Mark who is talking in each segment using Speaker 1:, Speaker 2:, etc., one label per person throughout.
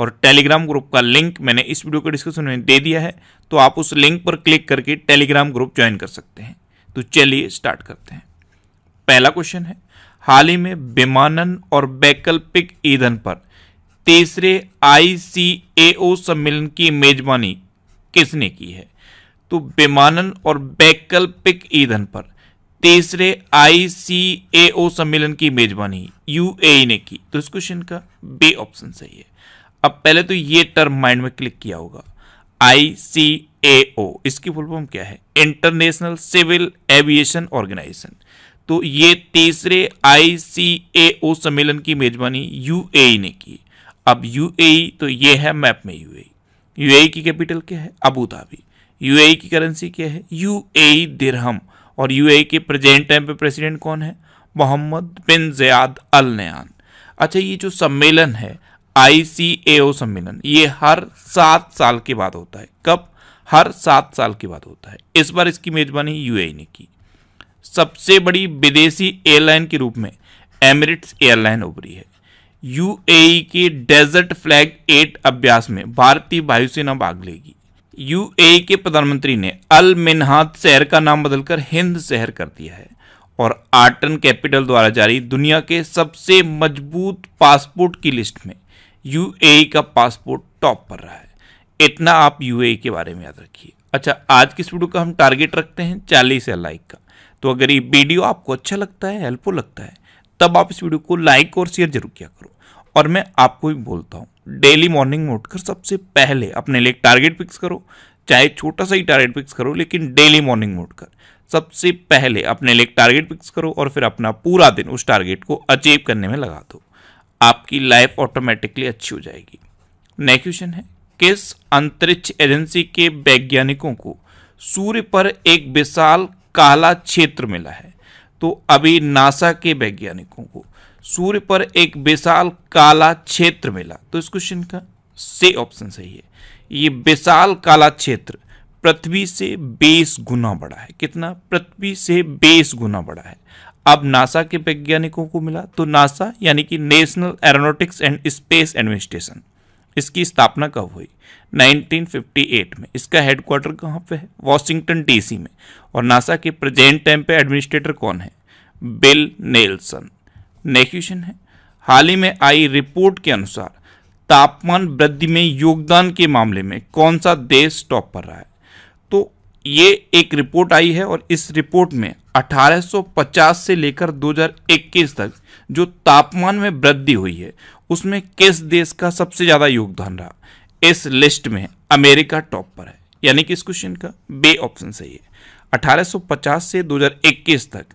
Speaker 1: और Telegram group का link मैंने इस वीडियो के डिस्क्रिप्शन में दे दिया है तो आप उस लिंक पर क्लिक करके टेलीग्राम ग्रुप ज्वाइन कर सकते हैं तो चलिए स्टार्ट करते हैं पहला क्वेश्चन है हाल ही में विमानन और वैकल्पिक ईंधन पर तीसरे आई सम्मेलन की मेजबानी किसने की है तो विमानन और वैकल्पिक ईंधन पर तीसरे आई सम्मेलन की मेजबानी यूएई e ने की तो इस क्वेश्चन का बे ऑप्शन सही है अब पहले तो ये टर्म माइंड में क्लिक किया होगा आई सी ए ओ इसकी फुल फॉर्म क्या है इंटरनेशनल सिविल एविएशन ऑर्गेनाइजेशन तो ये तीसरे आई सी ए ओ सम्मेलन की मेजबानी यू ए e ने की अब यू ए e तो ये है मैप में यू ए यू ए की कैपिटल क्या है अबूधाबी यू ए की करेंसी क्या है यू ए दिरहम और ए e के प्रेजेंट टाइम पे प्रेसिडेंट कौन है मोहम्मद बिन जयाद अल नयान अच्छा ये जो सम्मेलन है आईसीएओ सम्मेलन ये हर सात साल के बाद होता है कब हर सात साल के बाद होता है इस बार इसकी मेजबानी यूएई e ने की सबसे बड़ी विदेशी एयरलाइन के रूप में एमिरेट्स एयरलाइन उभरी है यूएई e के डेजर्ट फ्लैग एट अभ्यास में भारतीय वायुसेना भाग लेगी यूएई e के प्रधानमंत्री ने अल मिनहाद शहर का नाम बदलकर हिंद शहर कर दिया है और आर्टन कैपिटल द्वारा जारी दुनिया के सबसे मजबूत पासपोर्ट की लिस्ट में यूएई का पासपोर्ट टॉप पर रहा है इतना आप यूएई के बारे में याद रखिए अच्छा आज की इस वीडियो का हम टारगेट रखते हैं चालीस या लाइक का तो अगर ये वीडियो आपको अच्छा लगता है हेल्पफुल लगता है तब आप इस वीडियो को लाइक और शेयर जरूर किया करो और मैं आपको भी बोलता हूँ डेली मॉर्निंग में उठकर सबसे पहले अपने लिए टारगेट फिक्स करो चाहे छोटा सा ही टारगेट फिक्स करो लेकिन डेली मॉर्निंग में उठकर सबसे पहले अपने लिए टारगेट फिक्स करो और फिर अपना पूरा दिन उस टारगेट को अचीव करने में लगा दो आपकी लाइफ ऑटोमेटिकली अच्छी हो जाएगी नेक्स्ट क्वेश्चन है किस अंतरिक्ष एजेंसी के वैज्ञानिकों को सूर्य पर एक विशाल काला क्षेत्र मिला है तो अभी नासा के वैज्ञानिकों को सूर्य पर एक विशाल काला क्षेत्र मिला तो इस क्वेश्चन का से ऑप्शन सही है ये विशाल काला क्षेत्र पृथ्वी से बेस गुना बड़ा है कितना पृथ्वी से बेस गुना बड़ा है अब नासा के वैज्ञानिकों को मिला तो नासा यानी कि national aeronautics and space administration इसकी स्थापना कब हुई 1958 में इसका हेडक्वार्टर कहाँ पे है वॉशिंगटन डीसी में और नासा के प्रेजेंट टाइम पे एडमिनिस्ट्रेटर कौन है बिल नेल्सन नेक्स्ट है हाल ही में आई रिपोर्ट के अनुसार तापमान वृद्धि में योगदान के मामले में कौन सा देश टॉप पर रहा है ये एक रिपोर्ट आई है और इस रिपोर्ट में 1850 से लेकर 2021 तक जो तापमान में वृद्धि हुई है उसमें किस देश का सबसे ज़्यादा योगदान रहा इस लिस्ट में अमेरिका टॉप पर है यानी कि इस क्वेश्चन का बे ऑप्शन सही है 1850 से 2021 तक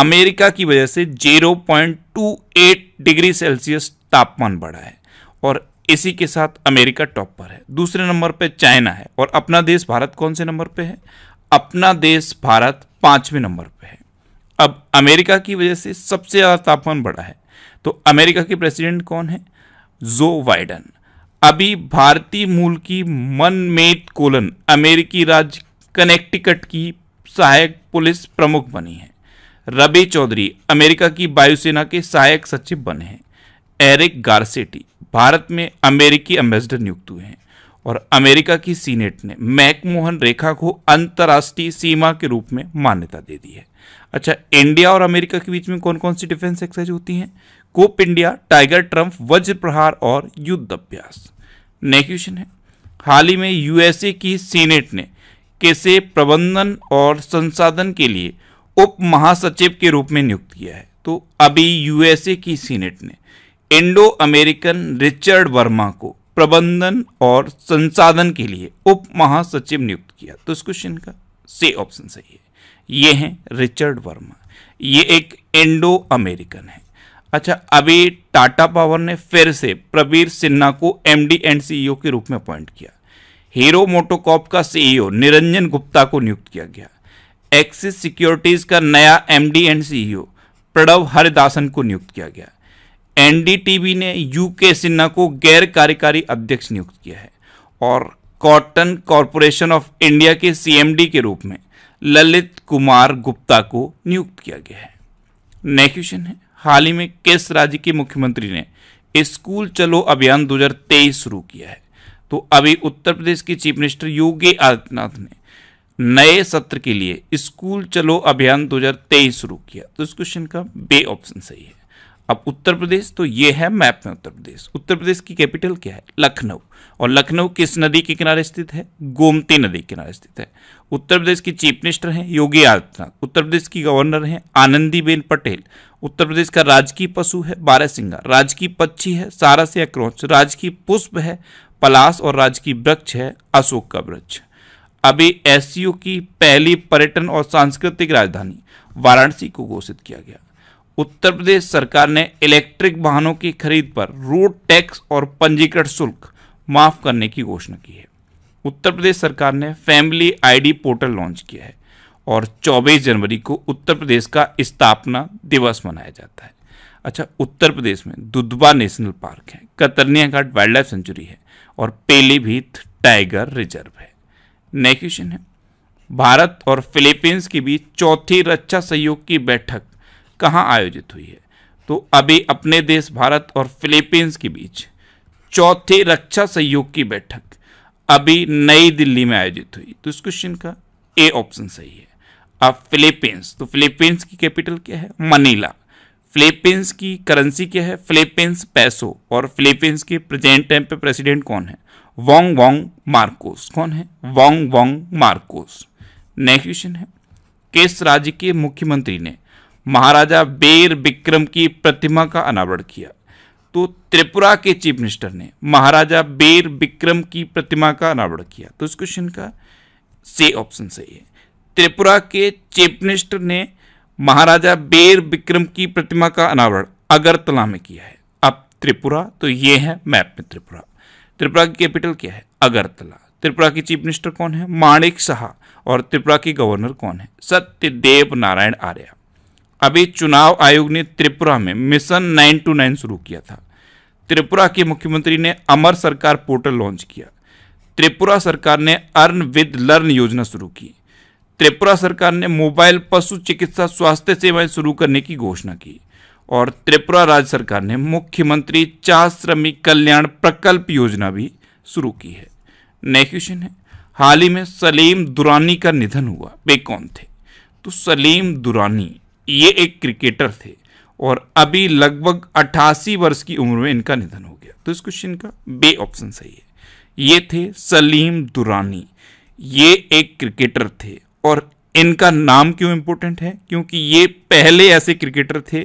Speaker 1: अमेरिका की वजह से 0.28 डिग्री सेल्सियस तापमान बढ़ा है और इसी के साथ अमेरिका टॉप पर है दूसरे नंबर पे चाइना है और अपना देश भारत कौन से नंबर पे है अपना देश भारत पाँचवें नंबर पे है अब अमेरिका की वजह से सबसे ज़्यादा तापमान बढ़ा है तो अमेरिका के प्रेसिडेंट कौन है जो बाइडन अभी भारतीय मूल की मनमेट कोलन अमेरिकी राज्य कनेक्टिकट की सहायक पुलिस प्रमुख बनी है रबी चौधरी अमेरिका की वायुसेना के सहायक सचिव बने हैं एरिक गार्सेटी भारत में अमेरिकी एम्बेसडर नियुक्त हुए हैं और अमेरिका की सीनेट ने मैकमोहन रेखा को अंतर्राष्ट्रीय सीमा के रूप में मान्यता दे दी है अच्छा इंडिया और अमेरिका के बीच में कौन कौन सी डिफेंस एक्सरसाइज होती हैं कोप इंडिया टाइगर ट्रम्प वज्र प्रहार और युद्ध अभ्यास नेक्स्ट क्वेश्चन है हाल ही में यूएसए की सीनेट ने कैसे प्रबंधन और संसाधन के लिए उप महासचिव के रूप में नियुक्त किया है तो अभी यूएसए की सीनेट ने इंडो अमेरिकन रिचर्ड वर्मा को प्रबंधन और संसाधन के लिए उप महासचिव नियुक्त किया तो इस क्वेश्चन का से ऑप्शन सही है ये हैं रिचर्ड वर्मा ये एक इंडो अमेरिकन है अच्छा अभी टाटा पावर ने फिर से प्रवीर सिन्हा को एमडी एंड सीईओ के रूप में अपॉइंट किया हीरो मोटोकॉप का सीईओ e निरंजन गुप्ता को नियुक्त किया गया एक्सिस सिक्योरिटीज का नया MD and CEO Pranav Haridasan को नियुक्त किया गया एनडीटीवी ने यूके सिन्हा को गैर कार्यकारी अध्यक्ष नियुक्त किया है और कॉटन कॉरपोरेशन ऑफ इंडिया के सीएमडी के रूप में ललित कुमार गुप्ता को नियुक्त किया गया है नेक्स्ट क्वेश्चन है हाल ही में किस राज्य के मुख्यमंत्री ने स्कूल चलो अभियान 2023 शुरू किया है तो अभी उत्तर प्रदेश के चीफ मिनिस्टर योगी आदित्यनाथ ने नए सत्र के लिए स्कूल चलो अभियान 2023 शुरू किया तो इस क्वेश्चन का बे ऑप्शन सही है अब उत्तर प्रदेश तो ये है मैप में उत्तर प्रदेश उत्तर प्रदेश की कैपिटल क्या है लखनऊ और लखनऊ किस नदी के किनारे स्थित है गोमती नदी के किनारे स्थित है उत्तर प्रदेश की चीफ मिनिस्टर हैं योगी आदित्यनाथ उत्तर प्रदेश की गवर्नर हैं आनंदीबेन पटेल उत्तर प्रदेश का राजकीय पशु है बारहसिंगा राजकीय पक्षी है सारस या क्रोच राजकीय पुष्प है पलास और राजकीय वृक्ष है अशोक का वृक्ष अभी एस की पहली पर्यटन और सांस्कृतिक राजधानी वाराणसी को घोषित किया गया उत्तर प्रदेश सरकार ने इलेक्ट्रिक वाहनों की खरीद पर रोड टैक्स और पंजीकृत शुल्क माफ करने की घोषणा की है उत्तर प्रदेश सरकार ने फैमिली आईडी पोर्टल लॉन्च किया है और 24 जनवरी को उत्तर प्रदेश का स्थापना दिवस मनाया जाता है अच्छा उत्तर प्रदेश में दुधवा नेशनल पार्क है Katarnia Ghat wildlife sanctuary है और पेलीभीत टाइगर रिजर्व है नेक्स्ट क्वेश्चन है भारत और फिलीपींस के बीच चौथी रक्षा सहयोग की बैठक कहाँ आयोजित हुई है तो अभी अपने देश भारत और फिलीपींस के बीच चौथी रक्षा सहयोग की बैठक अभी नई दिल्ली में आयोजित हुई तो इस क्वेश्चन का ए ऑप्शन सही है अब फिलीपींस तो फिलीपींस की कैपिटल क्या है मनीला फिलीपींस की करेंसी क्या है फिलीपींस पैसो और फिलीपींस के प्रेजेंट टाइम पे प्रेसिडेंट कौन है वोंग वोंग मार्कोस कौन है Bongbong Marcos next question है किस राज्य के मुख्यमंत्री ने महाराजा बेर विक्रम की प्रतिमा का अनावरण किया तो त्रिपुरा के चीफ मिनिस्टर ने महाराजा बेर विक्रम की प्रतिमा का अनावरण किया तो इस क्वेश्चन का से ऑप्शन सही है त्रिपुरा के चीफ मिनिस्टर ने महाराजा बेर विक्रम की प्रतिमा का अनावरण अगरतला में किया है अब त्रिपुरा तो ये है मैप में त्रिपुरा त्रिपुरा की कैपिटल क्या है अगरतला त्रिपुरा के चीफ मिनिस्टर कौन है माणिक शाह और त्रिपुरा के गवर्नर कौन है सत्यदेव नारायण आर्या अभी चुनाव आयोग ने त्रिपुरा में मिशन नाइन टू नाइन शुरू किया था त्रिपुरा के मुख्यमंत्री ने अमर सरकार पोर्टल लॉन्च किया त्रिपुरा सरकार ने अर्न विद लर्न योजना शुरू की त्रिपुरा सरकार ने मोबाइल पशु चिकित्सा स्वास्थ्य सेवाएं शुरू करने की घोषणा की और त्रिपुरा राज्य सरकार ने मुख्यमंत्री चाह श्रमिक कल्याण प्रकल्प योजना भी शुरू की है नेक्स्ट क्वेश्चन है हाल ही में सलीम दुरानी का निधन हुआ वे कौन थे तो सलीम दुरानी ये एक क्रिकेटर थे और अभी लगभग 88 वर्ष की उम्र में इनका निधन हो गया तो इस क्वेश्चन का बे ऑप्शन सही है ये थे सलीम दुरानी ये एक क्रिकेटर थे और इनका नाम क्यों इम्पोर्टेंट है क्योंकि ये पहले ऐसे क्रिकेटर थे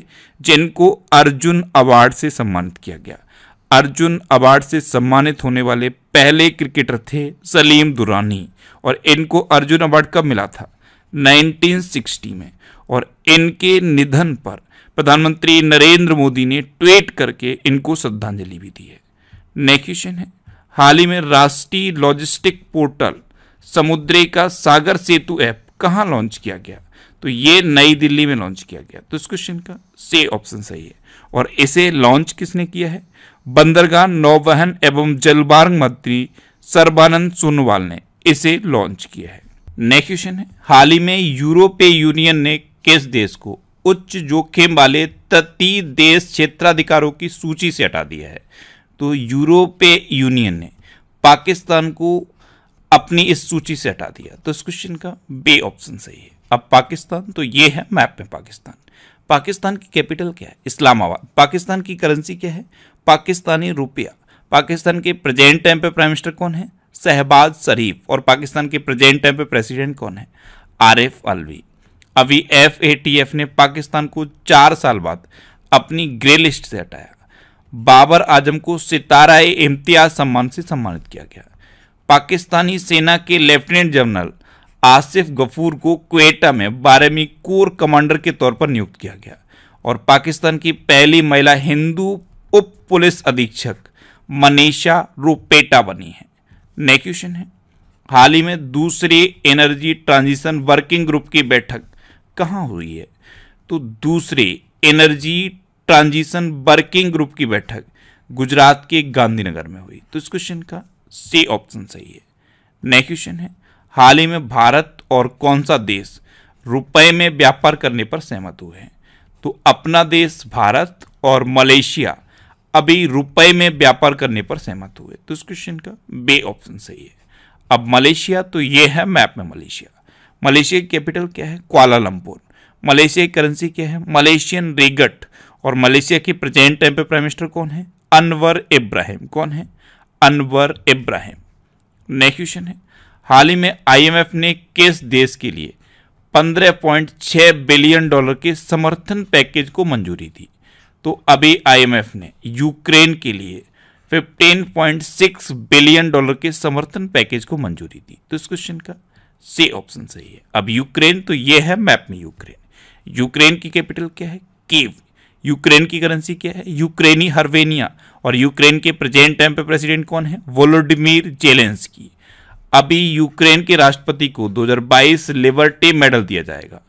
Speaker 1: जिनको अर्जुन अवार्ड से सम्मानित किया गया अर्जुन अवार्ड से सम्मानित होने वाले पहले क्रिकेटर थे सलीम दुरानी और इनको अर्जुन अवार्ड कब मिला था 1960 में और इनके निधन पर प्रधानमंत्री नरेंद्र मोदी ने ट्वीट करके इनको श्रद्धांजलि भी दी है नेक्स्ट क्वेश्चन है हाल ही में राष्ट्रीय लॉजिस्टिक पोर्टल समुद्री का सागर सेतु ऐप कहाँ लॉन्च किया गया तो ये नई दिल्ली में लॉन्च किया गया तो इस क्वेश्चन का से ऑप्शन सही है और इसे लॉन्च किसने किया है बंदरगाह नौवहन एवं जलमार्ग मंत्री सर्बानंद सोनोवाल ने इसे लॉन्च किया है नेक्स्ट क्वेश्चन है हाल ही में यूरोपीय यूनियन ने किस देश को उच्च जोखिम वाले तटीय देश क्षेत्राधिकारों की सूची से हटा दिया है तो यूरोपीय यूनियन ने पाकिस्तान को अपनी इस सूची से हटा दिया तो इस क्वेश्चन का बे ऑप्शन सही है अब पाकिस्तान तो ये है मैप में पाकिस्तान पाकिस्तान की कैपिटल क्या है इस्लामाबाद पाकिस्तान की करेंसी क्या है पाकिस्तानी रुपया पाकिस्तान के प्रेजेंट टाइम पे प्राइम मिनिस्टर कौन है शहबाज शरीफ और पाकिस्तान के प्रेजेंट टाइम पे प्रेसिडेंट कौन है आरिफ अलवी अभी एफ ने पाकिस्तान को चार साल बाद अपनी ग्रे लिस्ट से हटाया बाबर आजम को सितारा इम्तियाज सम्मान से सम्मानित किया गया पाकिस्तानी सेना के लेफ्टिनेंट जनरल आसिफ गफूर को क्वेटा में बारहवीं कोर कमांडर के तौर पर नियुक्त किया गया और पाकिस्तान की पहली महिला हिंदू उप पुलिस अधीक्षक मनीषा रोपेटा बनी है नेक्स्ट क्वेश्चन है हाल ही में दूसरी एनर्जी ट्रांजिशन वर्किंग ग्रुप की बैठक कहाँ हुई है तो दूसरे एनर्जी ट्रांजिशन वर्किंग ग्रुप की बैठक गुजरात के गांधीनगर में हुई तो इस क्वेश्चन का सी ऑप्शन सही है नेक्स्ट क्वेश्चन है हाल ही में भारत और कौन सा देश रुपए में व्यापार करने पर सहमत हुए हैं तो अपना देश भारत और मलेशिया अभी रुपए में व्यापार करने पर सहमत हुए तो इस क्वेश्चन का बे ऑप्शन सही है अब मलेशिया तो ये है मैप में मलेशिया मलेशिया की कैपिटल क्या है क्वालालंपुर मलेशिया की करेंसी क्या है मलेशियन रिगट और मलेशिया की प्रेजेंट टाइम पे प्राइम मिनिस्टर कौन है अनवर इब्राहिम कौन है अनवर इब्राहिम नेक्स्ट क्वेश्चन है हाल ही में आईएमएफ ने किस देश के लिए 15.6 बिलियन डॉलर के समर्थन पैकेज को मंजूरी दी तो अभी आईएमएफ ने यूक्रेन के लिए 15.6 बिलियन डॉलर के समर्थन पैकेज को मंजूरी दी तो इस क्वेश्चन का सी ऑप्शन सही है अब यूक्रेन तो ये है मैप में यूक्रेन यूक्रेन की कैपिटल क्या है केव यूक्रेन की करेंसी क्या है यूक्रेनी हर्वेनिया और यूक्रेन के प्रेजेंट टाइम पे प्रेसिडेंट कौन है वोलोडिमिर की अभी यूक्रेन के राष्ट्रपति को 2022 लिबर्टी मेडल दिया जाएगा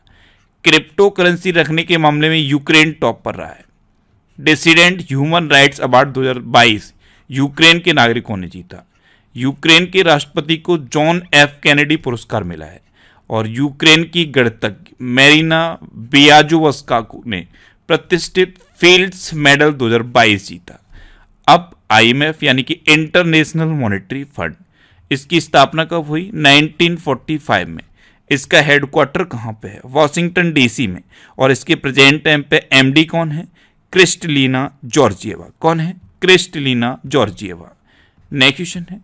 Speaker 1: क्रिप्टो करेंसी रखने के मामले में यूक्रेन टॉप पर रहा है dissident human rights award 2022 Ukraine के नागरिकों ने जीता यूक्रेन के राष्ट्रपति को जॉन एफ कैनेडी पुरस्कार मिला है और यूक्रेन की गणतज्ञ मैरिना बियाजुवस्का ने प्रतिष्ठित फील्ड्स मेडल 2022 जीता अब आईएमएफ यानी कि इंटरनेशनल मॉनेटरी फंड इसकी स्थापना कब हुई 1945 में इसका हेडक्वार्टर कहाँ पे है वॉशिंगटन डीसी में और इसके प्रेजेंट टाइम पे एमडी कौन है क्रिस्टलीना जॉर्जिएवा कौन है क्रिस्टलीना जॉर्जिएवा नेक्स्ट क्वेश्चन है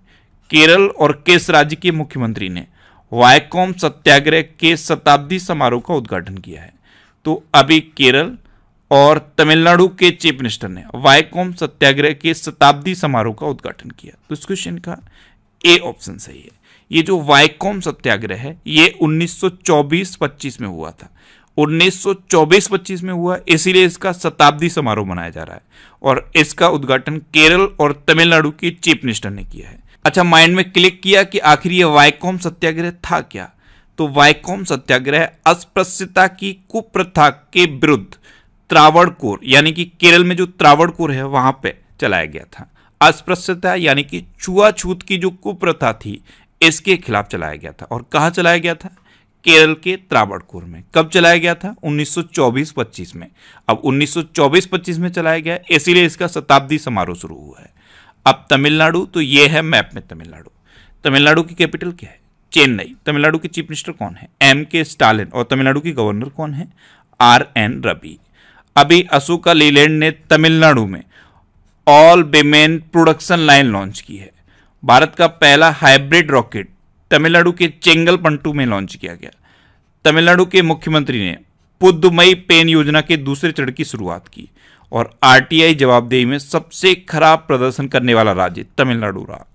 Speaker 1: केरल और किस राज्य के मुख्यमंत्री ने वायकॉम सत्याग्रह के शताब्दी समारोह का उद्घाटन किया है तो अभी केरल और तमिलनाडु के चीफ मिनिस्टर ने वायकॉम सत्याग्रह के शताब्दी समारोह का उद्घाटन किया तो इस क्वेश्चन का ए ऑप्शन सही है ये जो वायकॉम सत्याग्रह है ये 1924-25 में हुआ था 1924-25 में हुआ इसीलिए इसका शताब्दी समारोह मनाया जा रहा है और इसका उद्घाटन केरल और तमिलनाडु के चीफ मिनिस्टर ने किया है अच्छा माइंड में क्लिक किया कि आखिर ये वाइकॉम सत्याग्रह था क्या तो वाइकॉम सत्याग्रह अस्पृश्यता की कुप्रथा के विरुद्ध त्रावणकोर यानी कि केरल में जो त्रावणकोर है वहां पे चलाया गया था अस्पृश्यता यानी कि छुआछूत की जो कुप्रथा थी इसके खिलाफ चलाया गया था और कहाँ चलाया गया था केरल के त्रावणकोर में कब चलाया गया था 1924-25 में अब 1924-25 में चलाया गया इसीलिए इसका शताब्दी समारोह शुरू हुआ है अब तमिलनाडु तो ये है मैप में तमिलनाडु तमिलनाडु की कैपिटल क्या है चेन्नई तमिलनाडु के चीफ मिनिस्टर कौन है एम के स्टालिन और तमिलनाडु की गवर्नर कौन है आर एन रवि अभी अशोका लीलैंड ने तमिलनाडु में all women production line launch की है भारत का पहला हाइब्रिड रॉकेट तमिलनाडु के चेंगल पंटू में लॉन्च किया गया तमिलनाडु के मुख्यमंत्री ने पुद्दुमई पेन योजना के दूसरे चरण की शुरुआत की और आरटीआई जवाबदेही में सबसे खराब प्रदर्शन करने वाला राज्य तमिलनाडु रहा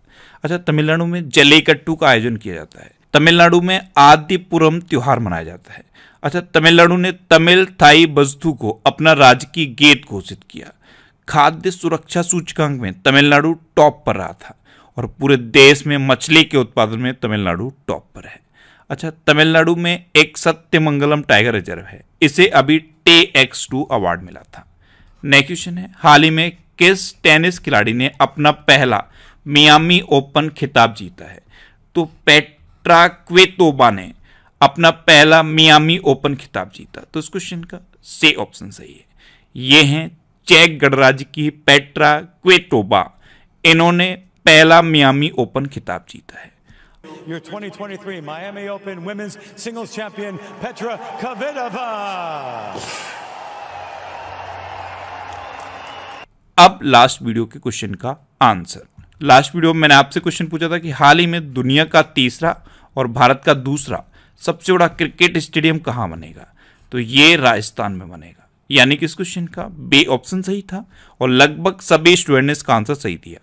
Speaker 1: अच्छा तमिलनाडु में जलेकट्टू का आयोजन किया जाता है तमिलनाडु में आदिपुरम त्यौहार मनाया जाता है अच्छा तमिलनाडु ने तमिल थाई बस्तु को अपना राज्य की गेट घोषित किया खाद्य सुरक्षा सूचकांक में तमिलनाडु टॉप पर रहा था और पूरे देश में मछली के उत्पादन में तमिलनाडु टॉप पर है अच्छा तमिलनाडु में एक सत्यमंगलम टाइगर रिजर्व है इसे अभी टे एक्स टू अवार्ड मिला था नेक्स्ट क्वेश्चन है हाल ही में किस टेनिस खिलाड़ी ने अपना पहला मियामी ओपन खिताब जीता है तो पेट्रा क्वेतोबा ने अपना पहला मियामी ओपन खिताब जीता तो इस क्वेश्चन का से ऑप्शन सही है ये हैं चेक गणराज्य की पेट्रा क्वेटोबा इन्होंने पहला मियामी ओपन खिताब जीता है Your 2023 Miami Open Women's Singles Champion Petra Kvitova. अब लास्ट वीडियो के क्वेश्चन का आंसर लास्ट वीडियो में मैंने आपसे क्वेश्चन पूछा था कि हाल ही में दुनिया का तीसरा और भारत का दूसरा सबसे बड़ा क्रिकेट स्टेडियम कहाँ बनेगा तो ये राजस्थान में बनेगा यानी कि इस क्वेश्चन का बे ऑप्शन सही था और लगभग सभी स्टूडेंट ने इसका आंसर सही दिया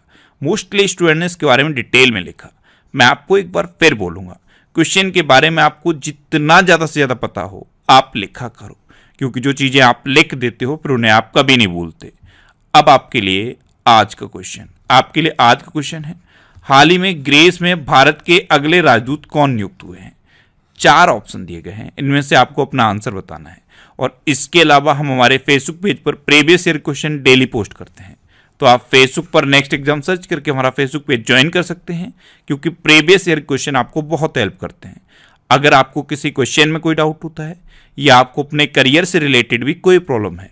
Speaker 1: मोस्टली स्टूडेंट ने इसके बारे में डिटेल में लिखा मैं आपको एक बार फिर बोलूँगा क्वेश्चन के बारे में आपको जितना ज़्यादा से ज़्यादा पता हो आप लिखा करो क्योंकि जो चीज़ें आप लिख देते हो फिर उन्हें आप कभी नहीं भूलते अब आपके लिए आज का क्वेश्चन आपके लिए आज का क्वेश्चन है हाल ही में ग्रेस में भारत के अगले राजदूत कौन नियुक्त हुए हैं चार ऑप्शन दिए गए हैं इनमें से आपको अपना आंसर बताना है और इसके अलावा हम हमारे फेसबुक पेज पर previous year question daily post करते हैं तो आप फेसबुक पर नेक्स्ट एग्जाम सर्च करके हमारा फेसबुक पेज ज्वाइन कर सकते हैं क्योंकि प्रीवियस ईयर क्वेश्चन आपको बहुत हेल्प करते हैं अगर आपको किसी क्वेश्चन में कोई डाउट होता है या आपको अपने करियर से रिलेटेड भी कोई प्रॉब्लम है